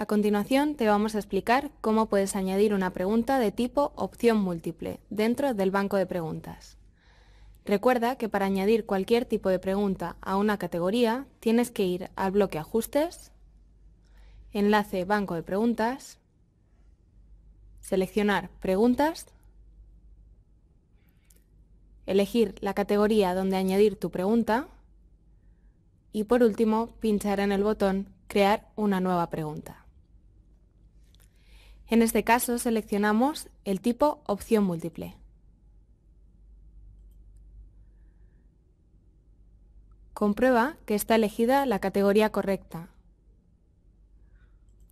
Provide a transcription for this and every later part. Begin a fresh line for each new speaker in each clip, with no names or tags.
A continuación te vamos a explicar cómo puedes añadir una pregunta de tipo opción múltiple dentro del banco de preguntas. Recuerda que para añadir cualquier tipo de pregunta a una categoría tienes que ir al bloque Ajustes, enlace Banco de Preguntas, seleccionar Preguntas, elegir la categoría donde añadir tu pregunta y por último pinchar en el botón Crear una nueva pregunta. En este caso seleccionamos el tipo opción múltiple. Comprueba que está elegida la categoría correcta.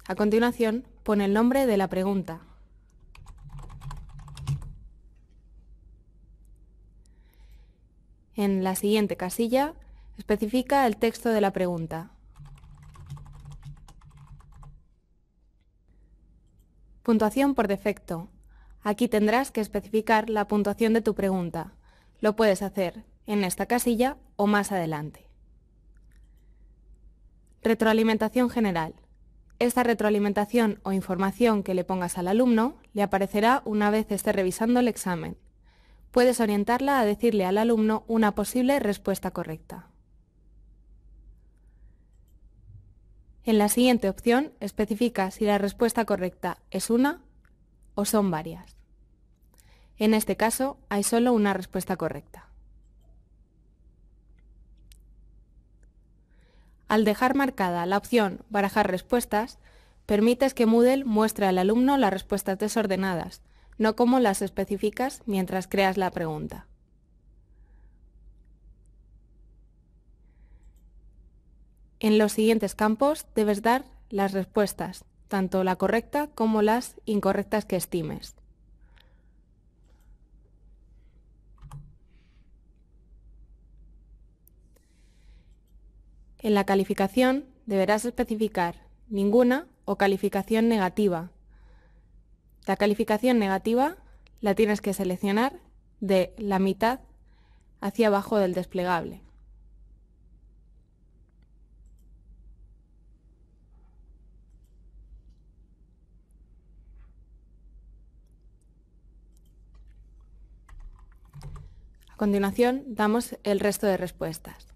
A continuación, pone el nombre de la pregunta. En la siguiente casilla, especifica el texto de la pregunta. Puntuación por defecto. Aquí tendrás que especificar la puntuación de tu pregunta. Lo puedes hacer en esta casilla o más adelante. Retroalimentación general. Esta retroalimentación o información que le pongas al alumno le aparecerá una vez esté revisando el examen. Puedes orientarla a decirle al alumno una posible respuesta correcta. En la siguiente opción especifica si la respuesta correcta es una o son varias. En este caso hay solo una respuesta correcta. Al dejar marcada la opción Barajar respuestas, permites que Moodle muestre al alumno las respuestas desordenadas, no como las especificas mientras creas la pregunta. En los siguientes campos debes dar las respuestas, tanto la correcta como las incorrectas que estimes. En la calificación deberás especificar ninguna o calificación negativa. La calificación negativa la tienes que seleccionar de la mitad hacia abajo del desplegable. continuación damos el resto de respuestas.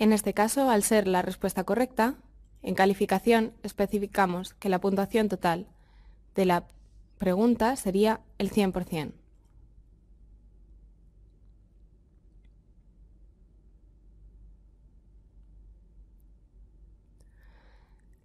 En este caso, al ser la respuesta correcta, en calificación especificamos que la puntuación total de la pregunta sería el 100%.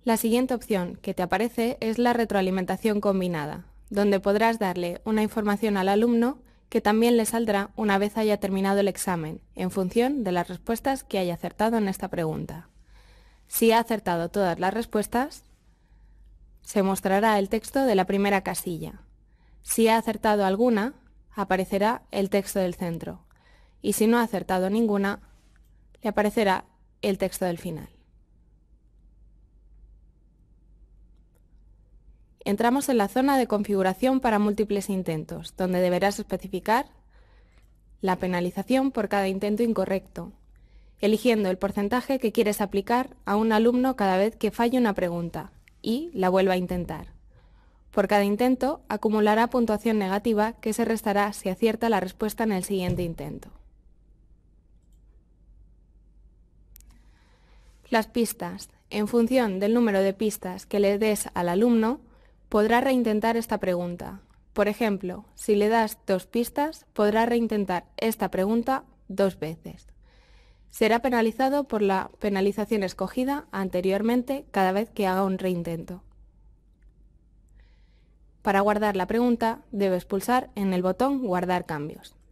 La siguiente opción que te aparece es la retroalimentación combinada, donde podrás darle una información al alumno que también le saldrá una vez haya terminado el examen, en función de las respuestas que haya acertado en esta pregunta. Si ha acertado todas las respuestas, se mostrará el texto de la primera casilla. Si ha acertado alguna, aparecerá el texto del centro. Y si no ha acertado ninguna, le aparecerá el texto del final. Entramos en la zona de configuración para múltiples intentos, donde deberás especificar la penalización por cada intento incorrecto, eligiendo el porcentaje que quieres aplicar a un alumno cada vez que falle una pregunta y la vuelva a intentar. Por cada intento acumulará puntuación negativa que se restará si acierta la respuesta en el siguiente intento. Las pistas. En función del número de pistas que le des al alumno, podrá reintentar esta pregunta. Por ejemplo, si le das dos pistas, podrá reintentar esta pregunta dos veces. Será penalizado por la penalización escogida anteriormente cada vez que haga un reintento. Para guardar la pregunta, debes pulsar en el botón Guardar cambios.